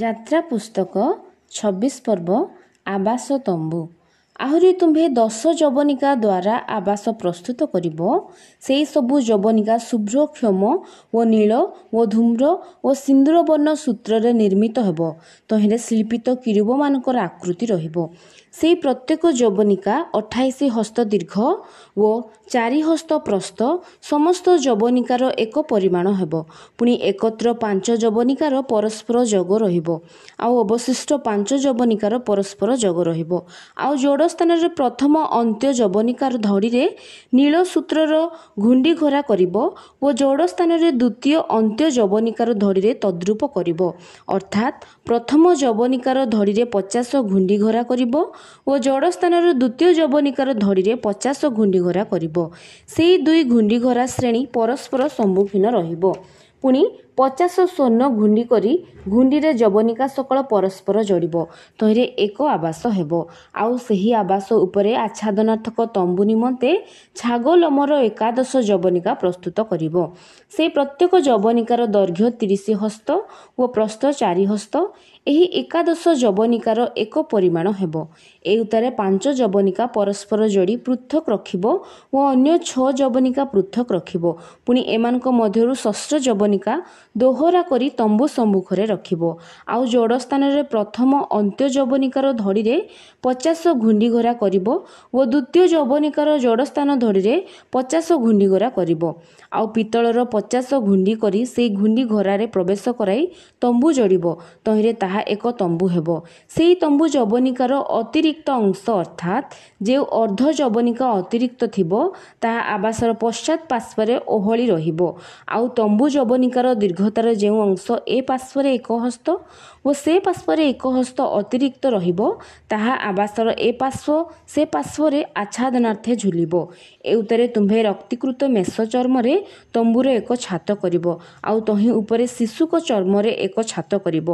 ଯାତ୍ରା ପୁସ୍ତକ ଛବିଶ ପର୍ବ ଆବାସ ତମ୍ବୁ ଆହୁରି ତୁମ୍ଭେ ଦଶ ଯବନିକା ଦ୍ୱାରା ଆବାସ ପ୍ରସ୍ତୁତ କରିବ ସେହିସବୁ ଯବନିକା ଶୁଭ୍ରକ୍ଷମ ଓ ନୀଳ ଓ ଧୂମ୍ର ଓ ସିନ୍ଦୁରବର୍ଣ୍ଣ ସୂତ୍ରରେ ନିର୍ମିତ ହେବ ତହିଁରେ ଶିଳ୍ପିତ କିରୁବମାନଙ୍କର ଆକୃତି ରହିବ ସେହି ପ୍ରତ୍ୟେକ ଯବନିକା ଅଠାଇଶ ହସ୍ତ ଦୀର୍ଘ ଓ ଚାରି ହସ୍ତ ପ୍ରସ୍ତ ସମସ୍ତ ଯବନିକାର ଏକ ପରିମାଣ ହେବ ପୁଣି ଏକତ୍ର ପାଞ୍ଚ ଯବନିକାର ପରସ୍ପର ଯୋଗ ରହିବ ଆଉ ଅବଶିଷ୍ଟ ପାଞ୍ଚ ଯବନିକାର ପରସ୍ପର ଯୋଗ ରହିବ ଆଉ ଯୋଡ଼ ସ୍ଥାନରେ ପ୍ରଥମ ଅନ୍ତ୍ୟ ଯବନିକାର ଧଡ଼ିରେ ନୀଳ ସୂତ୍ରର ଘୁଣ୍ଡି ଘୋରା କରିବ ଓ ଯୋଡ଼ ସ୍ଥାନରେ ଦ୍ୱିତୀୟ ଅନ୍ତ୍ୟ ଯବନିକାର ଧଡ଼ିରେ ତଦ୍ରୂପ କରିବ ଅର୍ଥାତ୍ ପ୍ରଥମ ଯବନିକାର ଧଡ଼ିରେ ପଚାଶ ଘୁଣ୍ଡି ଘୋରା କରିବ ଓ ଯୋଡ଼ ସ୍ଥାନର ଦ୍ୱିତୀୟ ଯବନିକାର ଧଡ଼ିରେ ପଚାଶ ଘୁଣ୍ଡି ଘୋରା କରିବ ସେହି ଦୁଇ ଘୁଣ୍ଡି ଘୋରା ଶ୍ରେଣୀ ପରସ୍ପର ସମ୍ମୁଖୀନ ରହିବ ପୁଣି ପଚାଶ ସ୍ୱର୍ଣ୍ଣ ଘୁଣ୍ଡି କରି ଘୁଣ୍ଡିରେ ଯବନିକା ସକଳ ପରସ୍ପର ଜଡ଼ିବ ତହିଁରେ ଏକ ଆବାସ ହେବ ଆଉ ସେହି ଆବାସ ଉପରେ ଆଚ୍ଛାଦନାର୍ଥକ ତମ୍ବୁ ନିମନ୍ତେ ଛାଗଲମର ଏକାଦଶ ଯବନିକା ପ୍ରସ୍ତୁତ କରିବ ସେ ପ୍ରତ୍ୟେକ ଯବନିକାର ଦୈର୍ଘ୍ୟ ତିରିଶ ହସ୍ତ ଓ ପ୍ରସ୍ତ ଚାରି ହସ୍ତ ଏହି ଏକାଦଶ ଯବନିକାର ଏକ ପରିମାଣ ହେବ ଏଉତାରେ ପାଞ୍ଚ ଯବନିକା ପରସ୍ପର ଯୋଡ଼ି ପୃଥକ ରଖିବ ଓ ଅନ୍ୟ ଛଅ ଯବନିକା ପୃଥକ ରଖିବ ପୁଣି ଏମାନଙ୍କ ମଧ୍ୟରୁ ଷଷ୍ଠ ଯବନିକା ଦୋହରା କରି ତମ୍ବୁ ସମ୍ମୁଖରେ ରଖିବ ଆଉ ଯୋଡ଼ ସ୍ଥାନରେ ପ୍ରଥମ ଅନ୍ତ୍ୟ ଯବନିକାର ଧଡ଼ିରେ ପଚାଶ ଘୁଣ୍ଡିଘରା କରିବ ଓ ଦ୍ୱିତୀୟ ଯବନିକାର ଯୋଡ଼ ସ୍ଥାନ ଧଡ଼ିରେ ପଚାଶ ଘୁଣ୍ଡିଘରା କରିବ ଆଉ ପିତ୍ତଳର ପଚାଶ ଘୁଣ୍ଡି କରି ସେଇ ଘୁଣ୍ଡିଘରାରେ ପ୍ରବେଶ କରାଇ ତମ୍ବୁ ଯୋଡ଼ିବ ତହିଁରେ ତାହା ତାହା ଏକ ତମ୍ବୁ ହେବ ସେହି ତମ୍ବୁ ଯବନିକାର ଅତିରିକ୍ତ ଅଂଶ ଅର୍ଥାତ୍ ଯେଉଁ ଅର୍ଦ୍ଧ ଯବନିକା ଅତିରିକ୍ତ ଥିବ ତାହା ଆବାସର ପଶ୍ଚାତ୍ ପାର୍ଶ୍ୱରେ ଓହଳି ରହିବ ଆଉ ତମ୍ବୁ ଯବନିକାର ଦୀର୍ଘତାର ଯେଉଁ ଅଂଶ ଏ ପାର୍ଶ୍ୱରେ ଏକ ହସ୍ତ ଓ ସେ ପାର୍ଶ୍ୱରେ ଏକ ହସ୍ତ ଅତିରିକ୍ତ ରହିବ ତାହା ଆବାସର ଏ ପାର୍ଶ୍ୱ ସେ ପାର୍ଶ୍ୱରେ ଆଚ୍ଛାଦନାର୍ଥେ ଝୁଲିବ ଏଉତରେ ତୁମ୍ଭେ ରକ୍ତିକୃତ ମେଷ ଚର୍ମରେ ତମ୍ବୁର ଏକ ଛାତ କରିବ ଆଉ ତହିଁ ଉପରେ ଶିଶୁକ ଚର୍ମରେ ଏକ ଛାତ କରିବ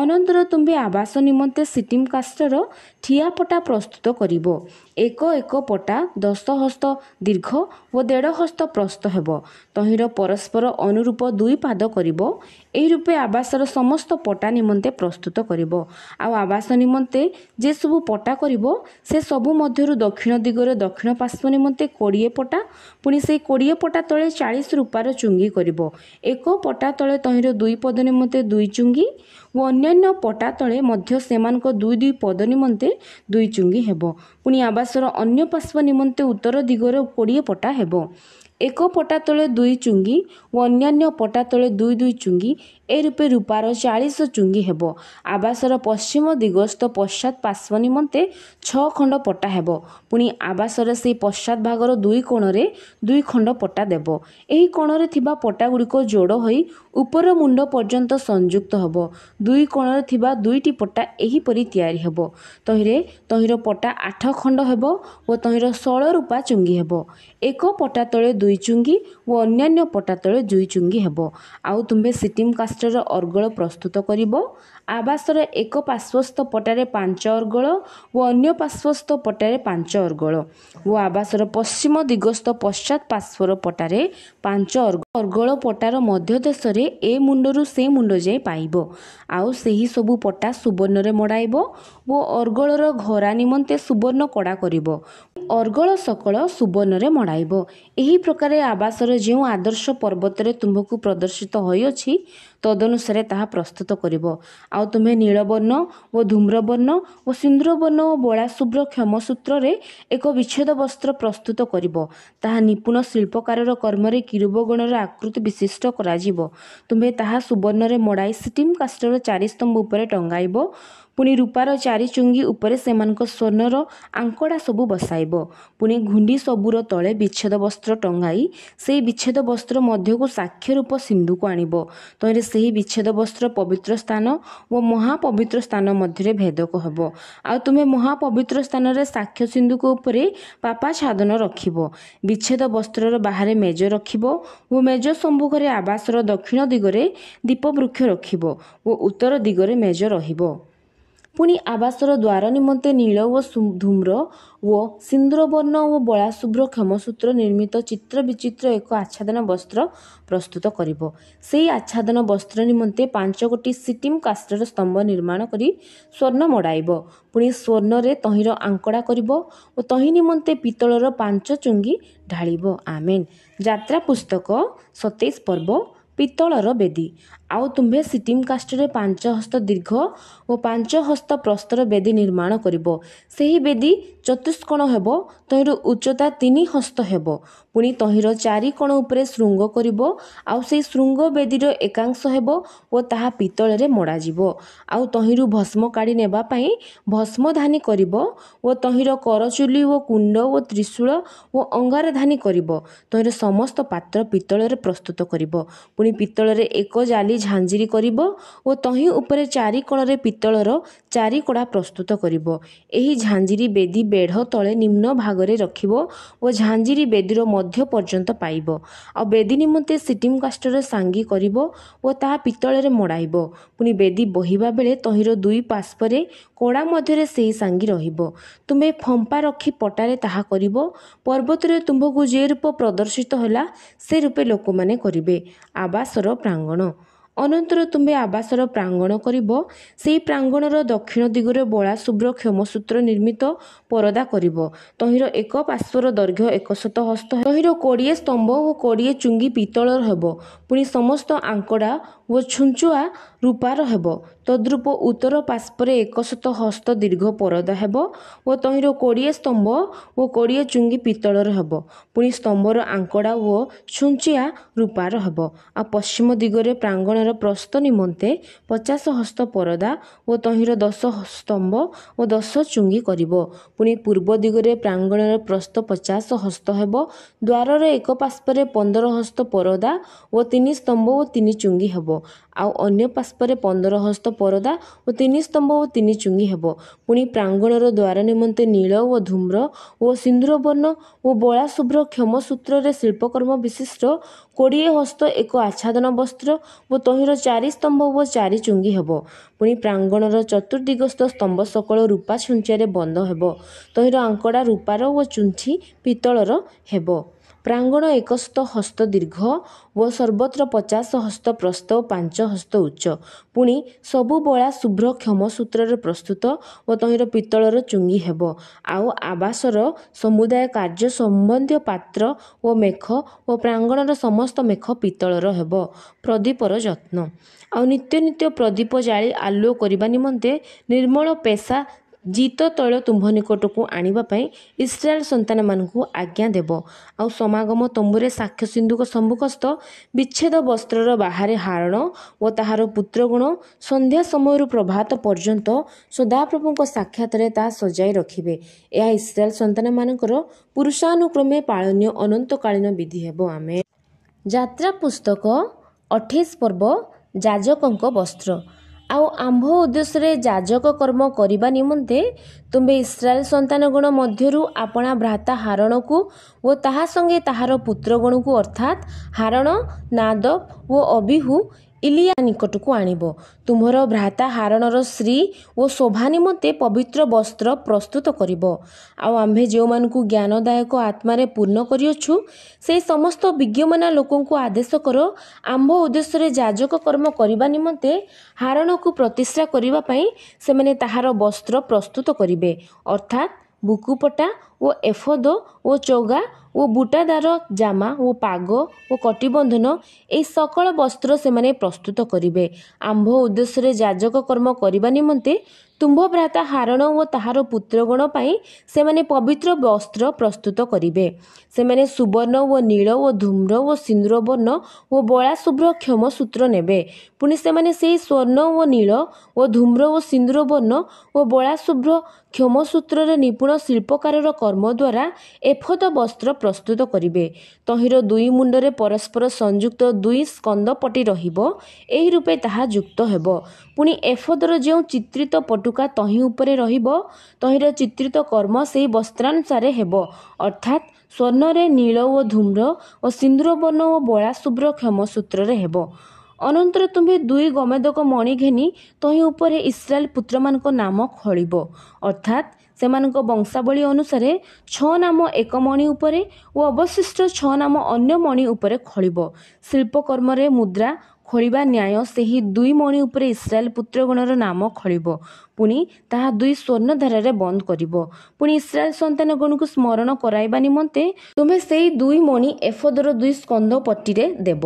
ଅନନ୍ତର ତୁମ୍ଭେ ଆବାସ ନିମନ୍ତେ ସିଟିମ୍ କାଷ୍ଟର ଠିଆପଟା ପ୍ରସ୍ତୁତ କରିବ ଏକ ଏକ ପଟା ଦଶ ହସ୍ତ ଦୀର୍ଘ ଓ ଦେଢ଼ ହସ୍ତ ପ୍ରସ୍ତ ହେବ ତହିଁର ପରସ୍ପର ଅନୁରୂପ ଦୁଇ ପାଦ କରିବ ଏହି ରୂପେ ଆବାସର ସମସ୍ତ ପଟା ନିମନ୍ତେ ପ୍ରସ୍ତୁତ କରିବ ଆଉ ଆବାସ ନିମନ୍ତେ ଯେସବୁ ପଟା କରିବ ସେ ସବୁ ମଧ୍ୟରୁ ଦକ୍ଷିଣ ଦିଗରେ ଦକ୍ଷିଣ ପାର୍ଶ୍ୱ ନିମନ୍ତେ କୋଡ଼ିଏ ପଟା ପୁଣି ସେହି କୋଡ଼ିଏ ପଟା ତଳେ ଚାଳିଶ ରୂପାର ଚୁଙ୍ଗି କରିବ ଏକ ପଟା ତଳେ ତହିଁର ଦୁଇ ପଦ ନିମନ୍ତେ ଦୁଇ ଚୁଙ୍ଗି ଓ ଅନ୍ୟାନ୍ୟ ପଟା ତଳେ ମଧ୍ୟ ସେମାନଙ୍କ ଦୁଇ ଦୁଇ ପଦ ନିମନ୍ତେ ଦୁଇ ଚୁଙ୍ଗି ହେବ ପୁଣି ଆବାସର ଅନ୍ୟ ପାର୍ଶ୍ୱ ନିମନ୍ତେ ଉତ୍ତର ଦିଗରେ କୋଡ଼ିଏ ପଟା ହେବ ଏକ ପଟା ତଳେ ଦୁଇ ଚୁଙ୍ଗି ଓ ଅନ୍ୟାନ୍ୟ ପଟା ତଳେ ଦୁଇ ଦୁଇ ଚୁଙ୍ଗି ଏ ରୂପେ ରୂପାର ଚାଳିଶ ଚୁଙ୍ଗି ହେବ ଆବାସର ପଶ୍ଚିମ ଦିଗସ୍ଥ ପଶ୍ଚାତ ପାର୍ଶ୍ୱ ନିମନ୍ତେ ଛଅ ଖଣ୍ଡ ପଟା ହେବ ପୁଣି ଆବାସର ସେହି ପଶ୍ଚାତ ଭାଗର ଦୁଇ କୋଣରେ ଦୁଇ ଖଣ୍ଡ ପଟା ଦେବ ଏହି କୋଣରେ ଥିବା ପଟାଗୁଡ଼ିକ ଯୋଡ଼ ହୋଇ ଉପର ମୁଣ୍ଡ ପର୍ଯ୍ୟନ୍ତ ସଂଯୁକ୍ତ ହେବ ଦୁଇ କୋଣରେ ଥିବା ଦୁଇଟି ପଟା ଏହିପରି ତିଆରି ହେବ ତହିଁରେ ତହିଁର ପଟା ଆଠ ଖଣ୍ଡ ହେବ ଓ ତହିଁର ଷଳ ରୂପା ଚୁଙ୍ଗି ହେବ ଏକ ପଟା ତଳେ ଦୁଇ ଦୁଇ ଚୁଙ୍ଗି ଓ ଅନ୍ୟାନ୍ୟ ପଟା ତଳେ ଦୁଇ ଚୁଙ୍ଗି ହେବ ଆଉ ତୁମେ ସିଟିମ୍ କାଷ୍ଟର ଅର୍ଗଳ ପ୍ରସ୍ତୁତ କରିବ ଆବାସର ଏକ ପାର୍ଶ୍ୱସ୍ଥ ପଟାରେ ପାଞ୍ଚ ଅର୍ଗଳ ଓ ଅନ୍ୟ ପାର୍ଶ୍ୱସ୍ଥ ପଟାରେ ପାଞ୍ଚ ଅର୍ଗଳ ଓ ଆବାସର ପଶ୍ଚିମ ଦିଗସ୍ଥ ପଶ୍ଚାତ ପାର୍ଶ୍ୱର ପଟାରେ ପାଞ୍ଚ ଅର୍ଗ ଅର୍ଗଳ ପଟାର ମଧ୍ୟ ଦେଶରେ ଏ ମୁଣ୍ଡରୁ ସେ ମୁଣ୍ଡ ଯାଏ ପାଇବ ଆଉ ସେହି ସବୁ ପଟା ସୁବର୍ଣ୍ଣରେ ମଡ଼ାଇବ ଓ ଅର୍ଗଳର ଘରା ନିମନ୍ତେ ସୁବର୍ଣ୍ଣ କଡ଼ା କରିବ ଅର୍ଗଳ ସକଳ ସୁବର୍ଣ୍ଣରେ ମଡ଼ାଇବ ଏହି ପ୍ରକାର ଆବାସର ଯେଉଁ ଆଦର୍ଶ ପର୍ବତରେ ତୁମ୍ଭକୁ ପ୍ରଦର୍ଶିତ ହୋଇଅଛି ତଦନୁସାରେ ତାହା ପ୍ରସ୍ତୁତ କରିବ ଆଉ ତୁମେ ନୀଳବର୍ଣ୍ଣ ଓ ଧୂମ୍ରବର୍ଣ୍ଣ ଓ ସିନ୍ଦୁରବର୍ଣ୍ଣ ଓ ବଳାଶୁଭ୍ର କ୍ଷମସୂତ୍ରରେ ଏକ ବିଚ୍ଛେଦ ବସ୍ତ୍ର ପ୍ରସ୍ତୁତ କରିବ ତାହା ନିପୁଣ ଶିଳ୍ପକାରର କର୍ମରେ କିରୁବଗଣର ଆକୃତି ବିଶିଷ୍ଟ କରାଯିବ ତୁମେ ତାହା ସୁବର୍ଣ୍ଣରେ ମଡ଼ାଇ ଷ୍ଟିମ୍ କାଷ୍ଟର ଚାରିସ୍ତମ୍ଭ ଉପରେ ଟଙ୍ଗାଇବ ପୁଣି ରୂପାର ଚାରି ଚୁଙ୍ଗି ଉପରେ ସେମାନଙ୍କ ସ୍ୱର୍ଣ୍ଣର ଆଙ୍କଡ଼ା ସବୁ ବସାଇବ ପୁଣି ଘୁଣ୍ଡି ସବୁର ତଳେ ବିଚ୍ଛେଦ ବସ୍ତ୍ର ଟଙ୍ଗାଇ ସେହି ବିଚ୍ଛେଦ ବସ୍ତ୍ର ମଧ୍ୟକୁ ସାକ୍ଷ୍ୟ ରୂପ ସିନ୍ଧୁକୁ ଆଣିବ ତହିଁରେ ସେହି ବିଚ୍ଛେଦ ବସ୍ତ୍ର ପବିତ୍ର ସ୍ଥାନ ଓ ମହାପବିତ୍ର ସ୍ଥାନ ମଧ୍ୟରେ ଭେଦକ ହେବ ଆଉ ତୁମେ ମହାପବିତ୍ର ସ୍ଥାନରେ ସାକ୍ଷ୍ୟ ସିନ୍ଧୁକ ଉପରେ ପାପା ସାଧନ ରଖିବ ବିଚ୍ଛେଦ ବସ୍ତ୍ରର ବାହାରେ ମେଜ ରଖିବ ଓ ମେଜ ସମ୍ମୁଖରେ ଆବାସର ଦକ୍ଷିଣ ଦିଗରେ ଦୀପବୃକ୍ଷ ରଖିବ ଓ ଉତ୍ତର ଦିଗରେ ମେଜ ରହିବ ପୁଣି ଆବାସର ଦ୍ୱାର ନିମନ୍ତେ ନୀଳ ଓ ଧୂମ୍ର ଓ ସିନ୍ଦ୍ରବର୍ଣ୍ଣ ଓ ବଳାଶୁଭ୍ର କ୍ଷମସୂତ୍ର ନିର୍ମିତ ଚିତ୍ର ବିଚିତ୍ର ଏକ ଆଚ୍ଛାଦନ ବସ୍ତ୍ର ପ୍ରସ୍ତୁତ କରିବ ସେହି ଆଚ୍ଛାଦନ ବସ୍ତ୍ର ନିମନ୍ତେ ପାଞ୍ଚ ଗୋଟି ସିଟିମ୍ କାଷ୍ଟର ସ୍ତମ୍ଭ ନିର୍ମାଣ କରି ସ୍ୱର୍ଣ୍ଣ ମଡ଼ାଇବ ପୁଣି ସ୍ୱର୍ଣ୍ଣରେ ତହିଁର ଆଙ୍କଡ଼ା କରିବ ଓ ତହିଁ ନିମନ୍ତେ ପିତ୍ତଳର ପାଞ୍ଚ ଚୁଙ୍ଗି ଢାଳିବ ଆମେନ୍ ଯାତ୍ରା ପୁସ୍ତକ ସତେଇଶ ପର୍ବ ପିତ୍ତଳର ବେଦୀ ଆଉ ତୁମ୍ଭେ ସିଟିମ୍ କାଷ୍ଟରେ ପାଞ୍ଚ ହସ୍ତ ଦୀର୍ଘ ଓ ପାଞ୍ଚ ହସ୍ତ ପ୍ରସ୍ତର ବେଦୀ ନିର୍ମାଣ କରିବ ସେହି ବେଦୀ ଚତୁଷ୍କୋଣ ହେବ ତହିଁରୁ ଉଚ୍ଚତା ତିନି ହସ୍ତ ହେବ ପୁଣି ତହିଁର ଚାରି କୋଣ ଉପରେ ଶୃଙ୍ଗ କରିବ ଆଉ ସେହି ଶୃଙ୍ଗ ବେଦୀର ଏକାଂଶ ହେବ ଓ ତାହା ପିତ୍ତଳରେ ମଡ଼ାଯିବ ଆଉ ତହିଁରୁ ଭସ୍ମ କାଢ଼ି ନେବା ପାଇଁ ଭସ୍ମଧାନୀ କରିବ ଓ ତହିଁର କରଚୁଲି ଓ କୁଣ୍ଡ ଓ ତ୍ରିଶୂଳ ଓ ଅଙ୍ଗାରଧାନୀ କରିବ ତହିଁର ସମସ୍ତ ପାତ୍ର ପିତ୍ତଳରେ ପ୍ରସ୍ତୁତ କରିବ ପୁଣି ପୁଣି ପିତ୍ତଳରେ ଏକ ଜାଲି ଝାଞ୍ଜିରି କରିବ ଓ ତହିଁ ଉପରେ ଚାରି କଳରେ ପିତ୍ତଳର ଚାରି କଡ଼ା ପ୍ରସ୍ତୁତ କରିବ ଏହି ଝାଞ୍ଜିରି ବେଦୀ ବେଢ଼ ତଳେ ନିମ୍ନ ଭାଗରେ ରଖିବ ଓ ଝାଞ୍ଜିରି ବେଦୀର ମଧ୍ୟ ପର୍ଯ୍ୟନ୍ତ ପାଇବ ଆଉ ବେଦୀ ନିମନ୍ତେ ସିଟିମ୍ କାଷ୍ଟର ସାଙ୍ଗି କରିବ ଓ ତାହା ପିତ୍ତଳରେ ମଡ଼ାଇବ ପୁଣି ବେଦୀ ବହିବା ବେଳେ ତହିଁର ଦୁଇ ପାର୍ଶ୍ୱରେ କଡ଼ା ମଧ୍ୟରେ ସେହି ସାଙ୍ଗି ରହିବ ତୁମେ ଫମ୍ପା ରଖି ପଟାରେ ତାହା କରିବ ପର୍ବତରେ ତୁମ୍ଭକୁ ଯେ ରୂପ ପ୍ରଦର୍ଶିତ ହେଲା ସେ ରୂପେ ଲୋକମାନେ କରିବେ ଆବା ଆବାସର ପ୍ରାଙ୍ଗଣ ଅନନ୍ତର ତୁମ୍ଭେ ଆବାସର ପ୍ରାଙ୍ଗଣ କରିବ ସେହି ପ୍ରାଙ୍ଗଣର ଦକ୍ଷିଣ ଦିଗରେ ବଳାଶୁଭ୍ର କ୍ଷମସୂତ୍ର ନିର୍ମିତ ପରଦା କରିବ ତହିଁର ଏକ ପାର୍ଶ୍ୱର ଦୈର୍ଘ୍ୟ ଏକଶତ ହସ୍ତ ତହିଁର କୋଡ଼ିଏ ସ୍ତମ୍ଭ ଓ କୋଡ଼ିଏ ଚୁଙ୍ଗି ପିତଳର ହେବ ପୁଣି ସମସ୍ତ ଆଙ୍କଡ଼ା ଓ ଛୁଞ୍ଚୁଆ ରୂପାର ହେବ ତଦ୍ରୂପ ଉତ୍ତର ପାର୍ଶ୍ୱରେ ଏକଶତ ହସ୍ତ ଦୀର୍ଘ ପରଦା ହେବ ଓ ତହିଁର କୋଡ଼ିଏ ସ୍ତମ୍ଭ ଓ କୋଡ଼ିଏ ଚୁଙ୍ଗି ପିତ୍ତଳର ହେବ ପୁଣି ସ୍ତମ୍ଭର ଆଙ୍କଡ଼ା ଓ ଛୁଞ୍ଚିଆ ରୂପାର ହେବ ଆଉ ପଶ୍ଚିମ ଦିଗରେ ପ୍ରାଙ୍ଗଣର ପ୍ରସ୍ତ ନିମନ୍ତେ ପଚାଶ ହସ୍ତ ପରଦା ଓ ତହିଁର ଦଶ ସ୍ତମ୍ଭ ଓ ଦଶ ଚୁଙ୍ଗି କରିବ ପୁଣି ପୂର୍ବ ଦିଗରେ ପ୍ରାଙ୍ଗଣର ପ୍ରସ୍ତ ପଚାଶ ହସ୍ତ ହେବ ଦ୍ୱାରର ଏକ ପାର୍ଶ୍ୱରେ ପନ୍ଦର ହସ୍ତ ପରଦା ଓ ତିନି ସ୍ତମ୍ଭ ଓ ତିନି ଚୁଙ୍ଗି ହେବ ଆଉ ଅନ୍ୟ ପାର୍ଶ୍ୱରେ ପନ୍ଦର ହସ୍ତ ପରଦା ଓ ତିନି ସ୍ତମ୍ଭ ଓ ତିନି ଚୁଙ୍ଗି ହେବ ପୁଣି ପ୍ରାଙ୍ଗଣର ଦ୍ୱାର ନିମନ୍ତେ ନୀଳ ଓ ଧୂମ୍ର ଓ ସିନ୍ଦୁର ବର୍ଣ୍ଣ ଓ ବଳାଶୁଭ୍ର କ୍ଷମ ସୂତ୍ରରେ ଶିଳ୍ପକର୍ମ ବିଶିଷ୍ଟ କୋଡ଼ିଏ ହସ୍ତ ଏକ ଆଚ୍ଛାଦନ ବସ୍ତ୍ର ଓ ତହିଁର ଚାରି ସ୍ତମ୍ଭ ଓ ଚାରି ଚୁଙ୍ଗି ହେବ ପୁଣି ପ୍ରାଙ୍ଗଣର ଚତୁର୍ଦ୍ଦିଗସ୍ତ ସ୍ତମ୍ଭ ସକଳ ରୂପା ଛୁଞ୍ଚାରେ ବନ୍ଦ ହେବ ତହିଁର ଆଙ୍କଡ଼ା ରୂପାର ଓ ଚୁଞ୍ଚି ପିତ୍ତଳର ହେବ ପ୍ରାଙ୍ଗଣ ଏକଶତ ହସ୍ତ ଦୀର୍ଘ ଓ ସର୍ବତ୍ର ପଚାଶ ହସ୍ତ ପ୍ରସ୍ତ ଓ ପାଞ୍ଚ ହସ୍ତ ଉଚ୍ଚ ପୁଣି ସବୁ ବଳା ଶୁଭ୍ର କ୍ଷମ ସୂତ୍ରରେ ପ୍ରସ୍ତୁତ ଓ ତହିଁର ପିତ୍ତଳର ଚୁଙ୍ଗି ହେବ ଆଉ ଆବାସର ସମୁଦାୟ କାର୍ଯ୍ୟ ସମ୍ବନ୍ଧୀୟ ପାତ୍ର ଓ ମେଘ ଓ ପ୍ରାଙ୍ଗଣର ସମସ୍ତ ମେଘ ପିତ୍ତଳର ହେବ ପ୍ରଦୀପର ଯତ୍ନ ଆଉ ନିତ୍ୟ ନିତ୍ୟ ପ୍ରଦୀପ ଜାଳି ଆଲୁଅ କରିବା ନିମନ୍ତେ ନିର୍ମଳ ପେଶା ଜିତ ତୈଳ ତୁମ୍ଭ ନିକଟକୁ ଆଣିବା ପାଇଁ ଇସ୍ରାଏଲ ସନ୍ତାନମାନଙ୍କୁ ଆଜ୍ଞା ଦେବ ଆଉ ସମାଗମ ତମ୍ବୁରେ ସାକ୍ଷ୍ୟ ସିନ୍ଧୁକ ସମ୍ମୁଖସ୍ଥ ବିଚ୍ଛେଦ ବସ୍ତ୍ରର ବାହାରେ ହାରଣ ଓ ତାହାର ପୁତ୍ରଗୁଣ ସନ୍ଧ୍ୟା ସମୟରୁ ପ୍ରଭାତ ପର୍ଯ୍ୟନ୍ତ ସଦାପ୍ରଭୁଙ୍କ ସାକ୍ଷାତରେ ତାହା ସଜାଇ ରଖିବେ ଏହା ଇସ୍ରାଏଲ ସନ୍ତାନମାନଙ୍କର ପୁରୁଷାନୁକ୍ରମେ ପାଳନୀୟ ଅନନ୍ତକାଳୀନ ବିଧି ହେବ ଆମେ ଯାତ୍ରା ପୁସ୍ତକ ଅଠେଇଶ ପର୍ବ ଯାଜକଙ୍କ ବସ୍ତ୍ର ଆଉ ଆମ୍ଭ ଉଦ୍ଦେଶ୍ୟରେ ଯାଜକ କର୍ମ କରିବା ନିମନ୍ତେ ତୁମ୍ଭେ ଇସ୍ରାଏଲ ସନ୍ତାନଗଣ ମଧ୍ୟରୁ ଆପଣା ଭ୍ରାତା ହାରଣକୁ ଓ ତାହା ସଙ୍ଗେ ତାହାର ପୁତ୍ରଗଣକୁ ଅର୍ଥାତ୍ ହାରଣ ନାଦବ ଓ ଅବିହୁ ଇଲିଆ ନିକଟକୁ ଆଣିବ ତୁମର ଭ୍ରାତା ହାରଣର ସ୍ତ୍ରୀ ଓ ଶୋଭା ନିମନ୍ତେ ପବିତ୍ର ବସ୍ତ୍ର ପ୍ରସ୍ତୁତ କରିବ ଆଉ ଆମ୍ଭେ ଯେଉଁମାନଙ୍କୁ ଜ୍ଞାନଦାୟକ ଆତ୍ମାରେ ପୂର୍ଣ୍ଣ କରିଅଛୁ ସେ ସମସ୍ତ ବିଜ୍ଞମାନ ଲୋକଙ୍କୁ ଆଦେଶ କର ଆମ୍ଭ ଉଦ୍ଦେଶ୍ୟରେ ଯାଜକ କର୍ମ କରିବା ନିମନ୍ତେ ହାରଣକୁ ପ୍ରତିଷ୍ଠା କରିବା ପାଇଁ ସେମାନେ ତାହାର ବସ୍ତ୍ର ପ୍ରସ୍ତୁତ କରିବେ ଅର୍ଥାତ୍ ବୁକୁପଟା ଓ ଏଫଦ ଓ ଚୋଗା ଓ ବୁଟାଦାର ଜାମା ଓ ପାଗ ଓ କଟିବନ୍ଧନ ଏହି ସକଳ ବସ୍ତ୍ର ସେମାନେ ପ୍ରସ୍ତୁତ କରିବେ ଆମ୍ଭ ଉଦ୍ଦେଶ୍ୟରେ ଯାଜକ କର୍ମ କରିବା ନିମନ୍ତେ ତୁମ୍ଭ ଭ୍ରାତା ହାରଣ ଓ ତାହାର ପୁତ୍ରଗଣ ପାଇଁ ସେମାନେ ପବିତ୍ର ବସ୍ତ୍ର ପ୍ରସ୍ତୁତ କରିବେ ସେମାନେ ସୁବର୍ଣ୍ଣ ଓ ନୀଳ ଓ ଧୂମ୍ର ଓ ସିନ୍ଦୁରବର୍ଣ୍ଣ ଓ ବଳାଶୁଭ୍ର କ୍ଷମ ସୂତ୍ର ନେବେ ପୁଣି ସେମାନେ ସେହି ସ୍ୱର୍ଣ୍ଣ ଓ ନୀଳ ଓ ଧୂମ୍ର ଓ ସିନ୍ଦୁରବର୍ଣ୍ଣ ଓ ବଳାଶୁଭ୍ର କ୍ଷମ ସୂତ୍ରରେ ନିପୁଣ ଶିଳ୍ପକାରର କର୍ମ ଦ୍ୱାରା ଏଫତ ବସ୍ତ୍ର ପ୍ରସ୍ତୁତ କରିବେ ତହିଁର ଦୁଇ ମୁଣ୍ଡରେ ପରସ୍ପର ସଂଯୁକ୍ତ ଦୁଇ ସ୍କନ୍ଦପଟି ରହିବ ଏହି ରୂପେ ତାହା ଯୁକ୍ତ ହେବ ପୁଣି ଏଫଦର ଯେଉଁ ଚିତ୍ରିତ ପଟୁକା ତହିଁ ଉପରେ ରହିବ ତହିଁର ଚିତ୍ରିତ କର୍ମ ସେହି ବସ୍ତ୍ରାନୁସାରେ ହେବ ଅର୍ଥାତ୍ ସ୍ୱର୍ଣ୍ଣରେ ନୀଳ ଓ ଧୂମ୍ର ଓ ସିନ୍ଦୁରବର୍ଣ୍ଣ ଓ ବଳାଶୁଭ୍ର କ୍ଷମସୂତ୍ରରେ ହେବ ଅନନ୍ତର ତୁମେ ଦୁଇ ଗମେଦକ ମଣି ଘେନି ତହିଁ ଉପରେ ଇସ୍ରାଏଲ ପୁତ୍ରମାନଙ୍କ ନାମ ଖଳିବ ଅର୍ଥାତ୍ ସେମାନଙ୍କ ବଂଶାବଳୀ ଅନୁସାରେ ଛଅ ନାମ ଏକ ମଣି ଉପରେ ଓ ଅବଶିଷ୍ଟ ଛଅ ନାମ ଅନ୍ୟ ମଣି ଉପରେ ଖଳିବ ଶିଳ୍ପକର୍ମରେ ମୁଦ୍ରା ଖୋଳିବା ନ୍ୟାୟ ସେହି ଦୁଇ ମଣି ଉପରେ ଇସ୍ରାଏଲ ପୁତ୍ରଗଣର ନାମ ଖୋଳିବ ପୁଣି ତାହା ଦୁଇ ସ୍ୱର୍ଣ୍ଣଧାରାରେ ବନ୍ଦ କରିବ ପୁଣି ଇସ୍ରାଏଲ ସନ୍ତାନଗଣକୁ ସ୍ମରଣ କରାଇବା ନିମନ୍ତେ ତୁମେ ସେହି ଦୁଇ ମଣି ଏଫଦର ଦୁଇ ସ୍କନ୍ଦ ପଟିରେ ଦେବ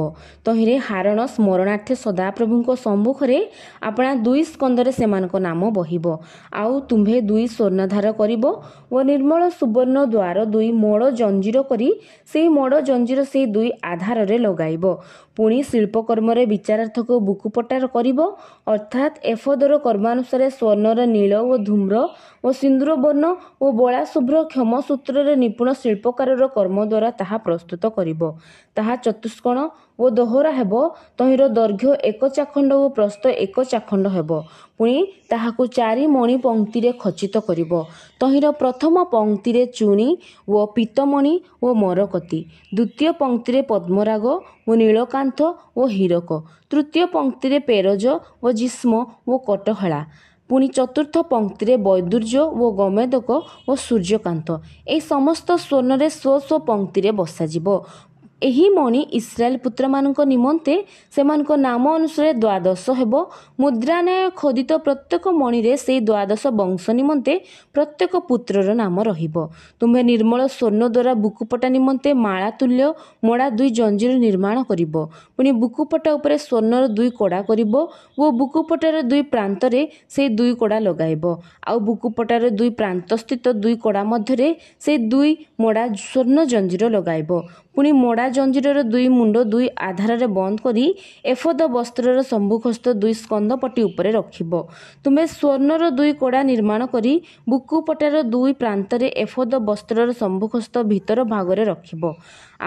ତହିଁରେ ହାରଣ ସ୍ମରଣାର୍ଥେ ସଦାପ୍ରଭୁଙ୍କ ସମ୍ମୁଖରେ ଆପଣା ଦୁଇ ସ୍କନ୍ଦରେ ସେମାନଙ୍କ ନାମ ବହିବ ଆଉ ତୁମ୍ଭେ ଦୁଇ ସ୍ୱର୍ଣ୍ଣଧାର କରିବ ଓ ନିର୍ମଳ ସୁବର୍ଣ୍ଣ ଦ୍ୱାର ଦୁଇ ମୋଡ଼ ଜଞ୍ଜିର କରି ସେହି ମୋଡ଼ ଜଞ୍ଜିର ସେହି ଦୁଇ ଆଧାରରେ ଲଗାଇବ ପୁଣି ଶିଳ୍ପକର୍ମରେ ବିଚାରାର୍ଥକୁ ବୁକୁପଟାର କରିବ ଅର୍ଥାତ୍ ଏଫଦର କର୍ମାନୁସାରେ ସ୍ୱର୍ଣ୍ଣର ନୀଳ ଓ ଧୂମ୍ର ଓ ସିନ୍ଦୁର ବର୍ଣ୍ଣ ଓ ବଳାଶୁଭ୍ର କ୍ଷମସୂତ୍ରରେ ନିପୁଣ ଶିଳ୍ପକାରର କର୍ମ ଦ୍ୱାରା ତାହା ପ୍ରସ୍ତୁତ କରିବ ତାହା ଚତୁଷ୍କୋଣ ଓ ଦୋହରା ହେବ ତହିଁର ଦୈର୍ଘ୍ୟ ଏକ ଚାଖଣ୍ଡ ଓ ପ୍ରସ୍ତ ଏକ ଚାଖଣ୍ଡ ହେବ ପୁଣି ତାହାକୁ ଚାରି ମଣି ପଙ୍କ୍ତିରେ ଖଚିତ କରିବ ତହିଁର ପ୍ରଥମ ପଙ୍କ୍ତିରେ ଚୁନି ଓ ପିତ୍ତମଣି ଓ ମରକତି ଦ୍ୱିତୀୟ ପଙ୍କ୍ତିରେ ପଦ୍ମରାଗ ଓ ନୀଳକାନ୍ଥ ଓ ହୀରକ ତୃତୀୟ ପଙ୍କ୍ତିରେ ପେରଜ ଓ ଜିସ୍ମ ଓ କଟହଳା ପୁଣି ଚତୁର୍ଥ ପଙ୍କ୍ତିରେ ବୈଦୁର୍ଯ୍ୟ ଓ ଗମେଦକ ଓ ସୂର୍ଯ୍ୟକାନ୍ତ ଏହି ସମସ୍ତ ସ୍ୱର୍ଣ୍ଣରେ ସ୍ୱ ସ୍ୱ ପଙ୍କ୍ତିରେ ବସାଯିବ ଏହି ମଣି ଇସ୍ରାଏଲ ପୁତ୍ରମାନଙ୍କ ନିମନ୍ତେ ସେମାନଙ୍କ ନାମ ଅନୁସାରେ ଦ୍ୱାଦଶ ହେବ ମୁଦ୍ରାନ୍ୟାୟ ଖୋଦିତ ପ୍ରତ୍ୟେକ ମଣିରେ ସେହି ଦ୍ୱାଦଶ ବଂଶ ନିମନ୍ତେ ପ୍ରତ୍ୟେକ ପୁତ୍ରର ନାମ ରହିବ ତୁମ୍ଭେ ନିର୍ମଳ ସ୍ୱର୍ଣ୍ଣ ଦ୍ୱାରା ବୁକୁପଟା ନିମନ୍ତେ ମାଳା ତୁଲ୍ୟ ମଡ଼ା ଦୁଇ ଜଞ୍ଜିର ନିର୍ମାଣ କରିବ ପୁଣି ବୁକୁପଟା ଉପରେ ସ୍ୱର୍ଣ୍ଣର ଦୁଇ କଡ଼ା କରିବ ଓ ବୁକୁପଟାର ଦୁଇ ପ୍ରାନ୍ତରେ ସେହି ଦୁଇ କଡ଼ା ଲଗାଇବ ଆଉ ବୁକୁପଟାର ଦୁଇ ପ୍ରାନ୍ତସ୍ଥିତ ଦୁଇ କଡ଼ା ମଧ୍ୟରେ ସେ ଦୁଇ ମଡ଼ା ସ୍ୱର୍ଣ୍ଣ ଜଞ୍ଜିର ଲଗାଇବ ପୁଣି ମୋଡ଼ା ଜଞ୍ଜିରର ଦୁଇ ମୁଣ୍ଡ ଦୁଇ ଆଧାରରେ ବନ୍ଦ କରି ଏଫଦ ବସ୍ତ୍ରର ଶମ୍ଭୁଖସ୍ତ ଦୁଇ ସ୍କନ୍ଦପଟି ଉପରେ ରଖିବ ତୁମେ ସ୍ୱର୍ଣ୍ଣର ଦୁଇ କଡ଼ା ନିର୍ମାଣ କରି ବୁକୁପଟାର ଦୁଇ ପ୍ରାନ୍ତରେ ଏଫଦ ବସ୍ତ୍ରର ଶମ୍ଭୁଖସ୍ତ ଭିତର ଭାଗରେ ରଖିବ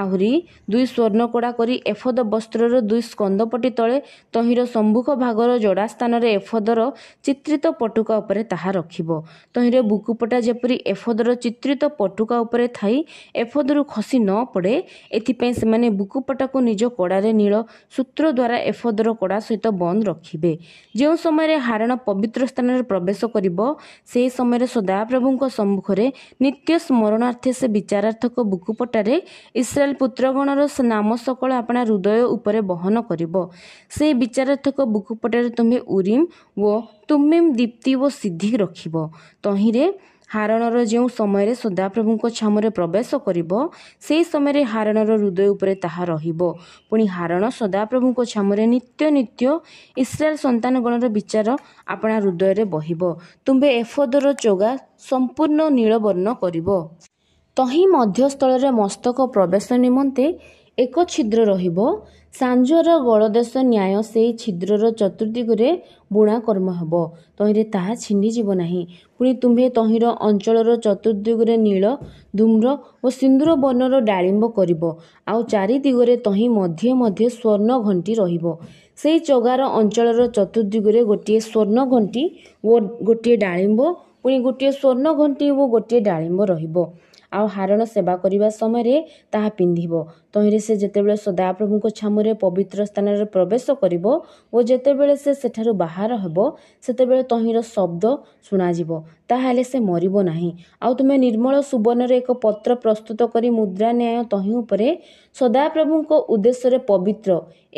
ଆହୁରି ଦୁଇ ସ୍ୱର୍ଣ୍ଣ କୋଡ଼ା କରି ଏଫଦ ବସ୍ତ୍ରର ଦୁଇ ସ୍କନ୍ଦପଟି ତଳେ ତହିଁର ସମ୍ମୁଖ ଭାଗର ଯୋଡ଼ା ସ୍ଥାନରେ ଏଫଦର ଚିତ୍ରିତ ପଟୁକା ଉପରେ ତାହା ରଖିବ ତହିଁରେ ବୁକୁପଟା ଯେପରି ଏଫଦର ଚିତ୍ରିତ ପଟୁକା ଉପରେ ଥାଇ ଏଫଦରୁ ଖସି ନ ପଡ଼େ ଏଥିପାଇଁ ସେମାନେ ବୁକୁପଟାକୁ ନିଜ କଡ଼ାରେ ନୀଳ ସୂତ୍ର ଦ୍ୱାରା ଏଫଦର କଡ଼ା ସହିତ ବନ୍ଦ ରଖିବେ ଯେଉଁ ସମୟରେ ହାରଣ ପବିତ୍ର ସ୍ଥାନରେ ପ୍ରବେଶ କରିବ ସେହି ସମୟରେ ସଦାପ୍ରଭୁଙ୍କ ସମ୍ମୁଖରେ ନିତ୍ୟ ସ୍ମରଣାର୍ଥେ ସେ ବିଚାରାର୍ଥକ ବୁକୁପଟାରେ ଇସ୍ରା ଇସ୍ରାଏଲ ପୁତ୍ରଗଣର ନାମ ସକଳ ଆପଣା ହୃଦୟ ଉପରେ ବହନ କରିବ ସେ ବିଚାରାର୍ଥକ ବୁକୁପଟରେ ତୁମେ ଉରିମ୍ ଓ ତୁମିମ୍ ଦୀପ୍ତି ଓ ସିଦ୍ଧି ରଖିବ ତହିଁରେ ହାରଣର ଯେଉଁ ସମୟରେ ସଦାପ୍ରଭୁଙ୍କ ଛାମରେ ପ୍ରବେଶ କରିବ ସେହି ସମୟରେ ହାରଣର ହୃଦୟ ଉପରେ ତାହା ରହିବ ପୁଣି ହାରଣ ସଦାପ୍ରଭୁଙ୍କ ଛାମରେ ନିତ୍ୟ ନିତ୍ୟ ଇସ୍ରାଏଲ ସନ୍ତାନଗଣର ବିଚାର ଆପଣା ହୃଦୟରେ ବହିବ ତୁମ୍ଭେ ଏଫଦର ଚୋଗା ସମ୍ପୂର୍ଣ୍ଣ ନୀଳବର୍ଣ୍ଣ କରିବ ତହିଁ ମଧ୍ୟସ୍ଥଳରେ ମସ୍ତକ ପ୍ରବେଶ ନିମନ୍ତେ ଏକ ଛିଦ୍ର ରହିବ ସାଞ୍ଜର ଗଳଦେଶ ନ୍ୟାୟ ସେହି ଛିଦ୍ରର ଚତୁର୍ଦ୍ଦିଗରେ ବୁଣାକର୍ମ ହେବ ତହିଁରେ ତାହା ଛିଣ୍ଡିଯିବ ନାହିଁ ପୁଣି ତୁମ୍ଭେ ତହିଁର ଅଞ୍ଚଳର ଚତୁର୍ଦ୍ଦିଗରେ ନୀଳ ଧୂମ୍ର ଓ ସିନ୍ଦୁର ବର୍ଣ୍ଣର ଡାଳିମ୍ବ କରିବ ଆଉ ଚାରି ଦିଗରେ ତହିଁ ମଧ୍ୟ ମଧ୍ୟ ସ୍ୱର୍ଣ୍ଣ ଘଣ୍ଟି ରହିବ ସେହି ଚଗାର ଅଞ୍ଚଳର ଚତୁର୍ଦ୍ଦିଗରେ ଗୋଟିଏ ସ୍ୱର୍ଣ୍ଣ ଘଣ୍ଟି ଓ ଗୋଟିଏ ଡାଳିମ୍ବ ପୁଣି ଗୋଟିଏ ସ୍ୱର୍ଣ୍ଣ ଘଣ୍ଟି ଓ ଗୋଟିଏ ଡାଳିମ୍ବ ରହିବ ଆଉ ହାରଣ ସେବା କରିବା ସମୟରେ ତାହା ପିନ୍ଧିବ ତହିଁରେ ସେ ଯେତେବେଳେ ସଦାପ୍ରଭୁଙ୍କ ଛାମୁରେ ପବିତ୍ର ସ୍ଥାନରେ ପ୍ରବେଶ କରିବ ଓ ଯେତେବେଳେ ସେ ସେଠାରୁ ବାହାର ହେବ ସେତେବେଳେ ତହିଁର ଶବ୍ଦ ଶୁଣାଯିବ ତାହେଲେ ସେ ମରିବ ନାହିଁ ଆଉ ତୁମେ ନିର୍ମଳ ସୁବର୍ଣ୍ଣରେ ଏକ ପତ୍ର ପ୍ରସ୍ତୁତ କରି ମୁଦ୍ରା ନ୍ୟାୟ ତହିଁ ଉପରେ ସଦାପ୍ରଭୁଙ୍କ ଉଦ୍ଦେଶ୍ୟରେ ପବିତ୍ର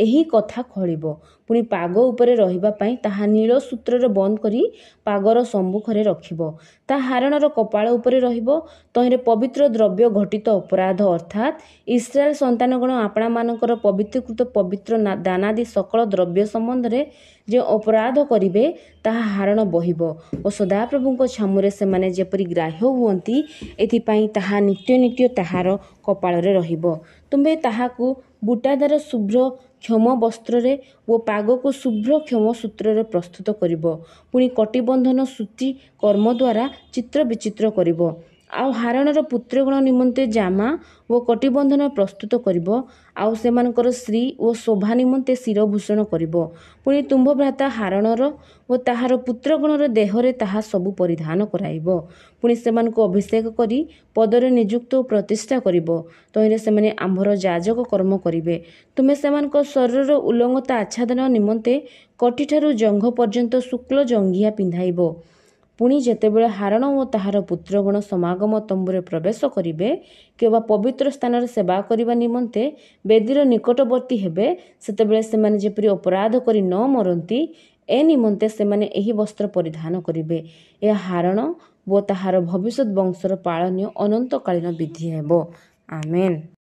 ଏହି କଥା ଖଳିବ ପୁଣି ପାଗ ଉପରେ ରହିବା ପାଇଁ ତାହା ନୀଳ ସୂତ୍ରରେ ବନ୍ଦ କରି ପାଗର ସମ୍ମୁଖରେ ରଖିବ ତା ହାରଣର କପାଳ ଉପରେ ରହିବ ତହିଁରେ ପବିତ୍ର ଦ୍ରବ୍ୟ ଘଟିତ ଅପରାଧ ଅର୍ଥାତ୍ ଇସ୍ରାଏଲ୍ ସନ୍ତାନଗଣ ଆପଣମାନଙ୍କର ପବିତ୍ରକୃତ ପବିତ୍ର ଦାନାଦି ସକଳ ଦ୍ରବ୍ୟ ସମ୍ବନ୍ଧରେ ଯେଉଁ ଅପରାଧ କରିବେ ତାହା ହାରଣ ବହିବ ଓ ସଦାପ୍ରଭୁଙ୍କ ଛାମୁରେ ସେମାନେ ଯେପରି ଗ୍ରାହ୍ୟ ହୁଅନ୍ତି ଏଥିପାଇଁ ତାହା ନିତ୍ୟ ନିତ୍ୟ ତାହାର କପାଳରେ ରହିବ ତୁମେ ତାହାକୁ ବୁଟାଦାର ଶୁଭ୍ର କ୍ଷମ ବସ୍ତ୍ରରେ ଓ ପାଗକୁ ଶୁଭ୍ର କ୍ଷମ ସୂତ୍ରରେ ପ୍ରସ୍ତୁତ କରିବ ପୁଣି କଟିବନ୍ଧନ ସୂତି କର୍ମ ଦ୍ୱାରା ଚିତ୍ର ବିଚିତ୍ର କରିବ ଆଉ ହାରଣର ପୁତ୍ରଗଣ ନିମନ୍ତେ ଜାମା ଓ କଟିବନ୍ଧନ ପ୍ରସ୍ତୁତ କରିବ ଆଉ ସେମାନଙ୍କର ସ୍ତ୍ରୀ ଓ ଶୋଭା ନିମନ୍ତେ ଶିରଭୂଷଣ କରିବ ପୁଣି ତୁମ୍ଭ ଭ୍ରାତା ହାରଣର ଓ ତାହାର ପୁତ୍ରଗଣର ଦେହରେ ତାହା ସବୁ ପରିଧାନ କରାଇବ ପୁଣି ସେମାନଙ୍କୁ ଅଭିଷେକ କରି ପଦରେ ନିଯୁକ୍ତ ଓ ପ୍ରତିଷ୍ଠା କରିବ ତହିଁରେ ସେମାନେ ଆମ୍ଭର ଯାଜକ କର୍ମ କରିବେ ତୁମେ ସେମାନଙ୍କ ଶରୀରର ଉଲ୍ଲଙ୍ଗତା ଆଚ୍ଛାଦନ ନିମନ୍ତେ କଟିଠାରୁ ଜଙ୍ଘ ପର୍ଯ୍ୟନ୍ତ ଶୁକ୍ଳ ଜଙ୍ଘିଆ ପିନ୍ଧାଇବ ପୁଣି ଯେତେବେଳେ ହାରଣ ଓ ତାହାର ପୁତ୍ରଗଣ ସମାଗମ ତମ୍ବୁରେ ପ୍ରବେଶ କରିବେ କିମ୍ବା ପବିତ୍ର ସ୍ଥାନରେ ସେବା କରିବା ନିମନ୍ତେ ବେଦୀର ନିକଟବର୍ତ୍ତୀ ହେବେ ସେତେବେଳେ ସେମାନେ ଯେପରି ଅପରାଧ କରି ନ ମରନ୍ତି ଏ ନିମନ୍ତେ ସେମାନେ ଏହି ବସ୍ତ୍ର ପରିଧାନ କରିବେ ଏହା ହାରଣ ଓ ତାହାର ଭବିଷ୍ୟତ ବଂଶର ପାଳନୀୟ ଅନନ୍ତକାଳୀନ ବିଧି ହେବ ଆମେନ୍